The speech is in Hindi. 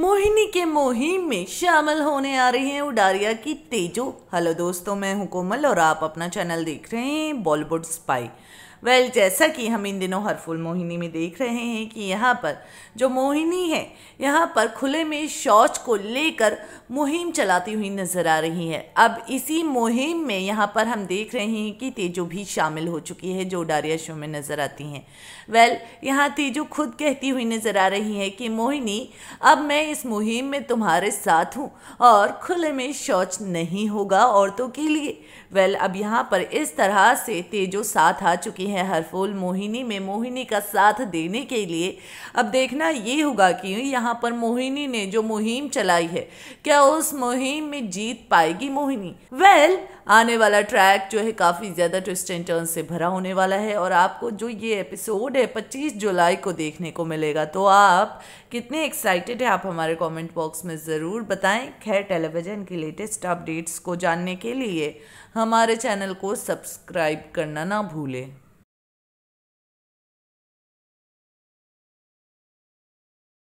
मोहिनी के मुहिम में शामिल होने आ रही हैं उडारिया की तेजो हेलो दोस्तों मैं कोमल और आप अपना चैनल देख रहे हैं बॉलीवुड स्पाई वेल well, जैसा कि हम इन दिनों हर फुल मोहिनी में देख रहे हैं कि यहाँ पर जो मोहिनी है यहाँ पर खुले में शौच को लेकर मुहिम चलाती हुई नजर आ रही है अब इसी मुहिम में यहाँ पर हम देख रहे हैं कि तेजो भी शामिल हो चुकी है जो डारिया शो में नज़र आती हैं वेल well, यहाँ तेजो खुद कहती हुई नज़र आ रही है कि मोहिनी अब मैं इस मुहिम में तुम्हारे साथ हूँ और खुले में शौच नहीं होगा औरतों के लिए वेल well, अब यहाँ पर इस तरह से तेजो साथ आ चुकी की हैं हर फूल मोहिनी में मोहिनी का साथ देने के लिए अब देखना ये होगा कि यहाँ पर मोहिनी ने जो मुहिम चलाई है क्या उस मुहिम में जीत पाएगी मोहिनी वेल well, आने वाला ट्रैक जो है काफ़ी ज़्यादा ट्विस्ट एंड टर्न से भरा होने वाला है और आपको जो ये एपिसोड है पच्चीस जुलाई को देखने को मिलेगा तो आप कितने एक्साइटेड हैं आप हमारे कमेंट बॉक्स में ज़रूर बताएं खैर टेलीविज़न की लेटेस्ट अपडेट्स को जानने के लिए हमारे चैनल को सब्सक्राइब करना ना भूलें